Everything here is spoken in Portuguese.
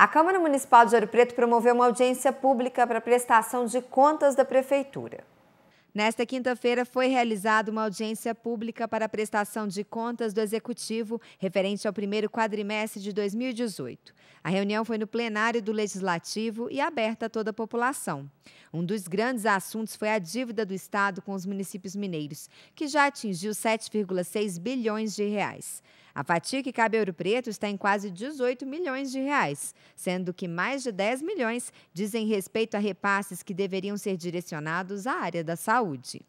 A Câmara Municipal de Ouro Preto promoveu uma audiência pública para prestação de contas da Prefeitura. Nesta quinta-feira foi realizada uma audiência pública para a prestação de contas do Executivo referente ao primeiro quadrimestre de 2018. A reunião foi no plenário do Legislativo e aberta a toda a população. Um dos grandes assuntos foi a dívida do Estado com os municípios mineiros, que já atingiu 7,6 bilhões de reais. A fatia que cabe Ouro Preto está em quase 18 milhões de reais, sendo que mais de 10 milhões dizem respeito a repasses que deveriam ser direcionados à área da saúde.